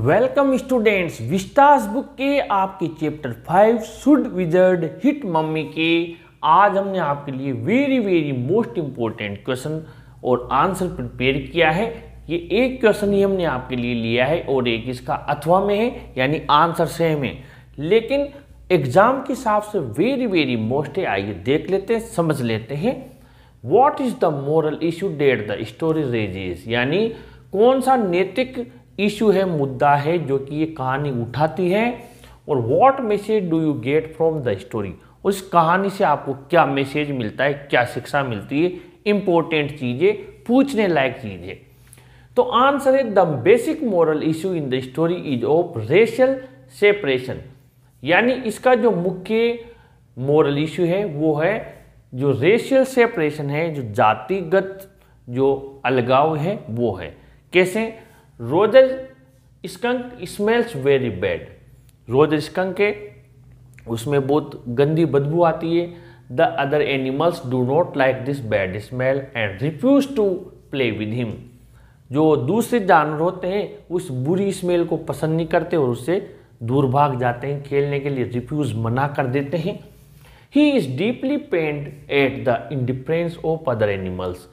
welcome students Vistas book के आपके chapter five should wizard hit mommy के आज हमने आपके लिए very very most important question और आंसर प्रिपेयर किया है ये एक क्वेश्चन ही हमने आपके लिए लिया है और एक इसका अथवा में है यानी आंसर सेम है लेकिन एग्जाम के हिसाब से वेरी वेरी मोस्ट है आइए देख लेते हैं समझ लेते हैं what is the moral issue that the story raises यानी कौन सा नैतिक इशू है मुद्दा है जो कि ये कहानी उठाती है और what message do you get from the story उस कहानी से आपको क्या मैसेज मिलता है क्या शिक्षा मिलती है इंपॉर्टेंट चीज़ें पूछने लायक चीज़ें तो आंसर है the basic moral issue in the story is of racial separation यानी इसका जो मुख्य मॉरल इशू है वो है जो रेशियल सेपरेशन है जो जातिगत जो अलगाव है वो है कैसे Roger's skunk smells very bad Roger skunk है उसमें बहुत गंदी बदबू आती है the other animals do not like this bad smell and refuse to play with him जो दूसरे जानवर होते हैं उस बुरी स्मेल को पसंद नहीं करते और उससे दूर भाग जाते हैं खेलने के लिए रिफ्यूज मना कर देते हैं he is deeply pained at the indifference of other animals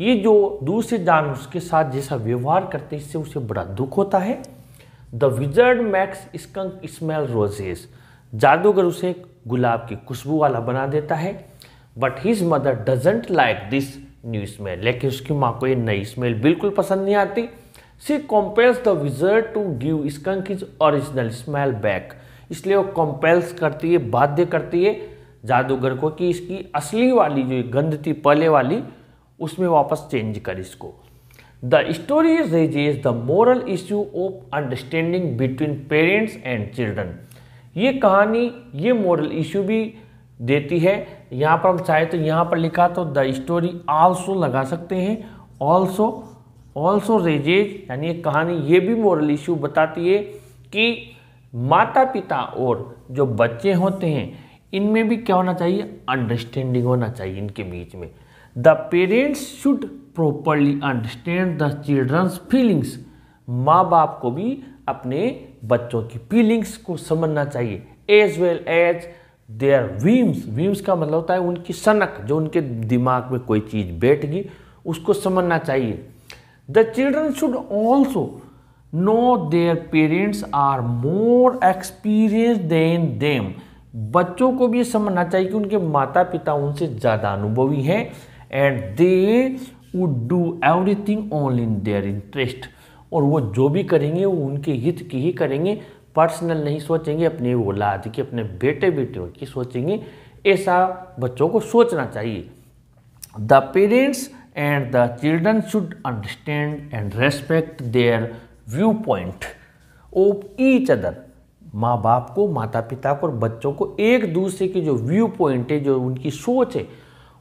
ये जो दूसरे जानवर उसके साथ जैसा व्यवहार करते हैं इससे उसे बड़ा दुख होता है the wizard makes skunk smell roses जादूगर उसे गुलाब की खुशबू वाला बना देता है but his mother doesn't like this new smell लेकिन उसकी माँ को ये नई स्मेल बिल्कुल पसंद नहीं आती she compels the wizard to give skunk is original smell back इसलिए वो कॉम्पेल्स करती है बाध्य करती है जादूगर को कि इसकी असली वाली जो गंध थी पहले वाली उसमें वापस चेंज कर इसको the story raises the moral issue of understanding between parents and children ये कहानी ये मॉरल इश्यू भी देती है यहाँ पर हम चाहे तो यहाँ पर लिखा तो द स्टोरी ऑल्सो लगा सकते हैं ऑल्सो ऑल्सो रेजेज यानी ये कहानी ये भी मॉरल इशू बताती है कि माता पिता और जो बच्चे होते हैं इनमें भी क्या होना चाहिए अंडरस्टैंडिंग होना चाहिए इनके बीच में the parents should properly understand the children's feelings माँ बाप को भी अपने बच्चों की फीलिंग्स को समझना चाहिए as well as their whims whims का मतलब होता है उनकी सनक जो उनके दिमाग में कोई चीज़ बैठ गई उसको समझना चाहिए the children should also know their parents are more experience than them बच्चों को भी समझना चाहिए कि उनके माता पिता उनसे ज़्यादा अनुभवी हैं and they would do everything all in their interest और वो जो भी करेंगे वो उनके हित की ही करेंगे पर्सनल नहीं सोचेंगे अपनी औलाद की अपने बेटे बेटियों की सोचेंगे ऐसा बच्चों को सोचना चाहिए the parents and the children should understand and respect their view point of each other माँ बाप को माता पिता को और बच्चों को एक दूसरे की जो व्यू पॉइंट है जो उनकी सोच है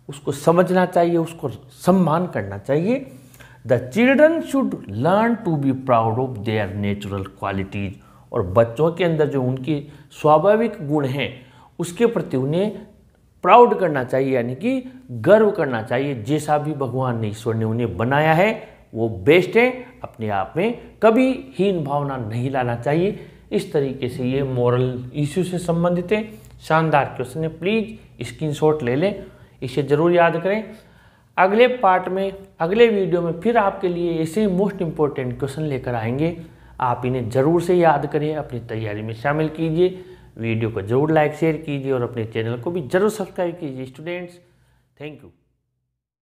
उसको समझना चाहिए उसको सम्मान करना चाहिए the children should learn to be proud of their natural qualities और बच्चों के अंदर जो उनके स्वाभाविक गुण हैं उसके प्रति उन्हें प्राउड करना चाहिए यानी कि गर्व करना चाहिए जैसा भी भगवान ने ईश्वर ने उन्हें बनाया है वो बेस्ट है अपने आप में कभी हीन भावना नहीं लाना चाहिए इस तरीके से ये मॉरल इश्यू से संबंधित है शानदार क्वेश्चन है प्लीज़ स्क्रीन ले लें इसे ज़रूर याद करें अगले पार्ट में अगले वीडियो में फिर आपके लिए ऐसे ही मोस्ट इम्पोर्टेंट क्वेश्चन लेकर आएंगे आप इन्हें ज़रूर से याद करें अपनी तैयारी में शामिल कीजिए वीडियो को जरूर लाइक शेयर कीजिए और अपने चैनल को भी जरूर सब्सक्राइब कीजिए स्टूडेंट्स थैंक यू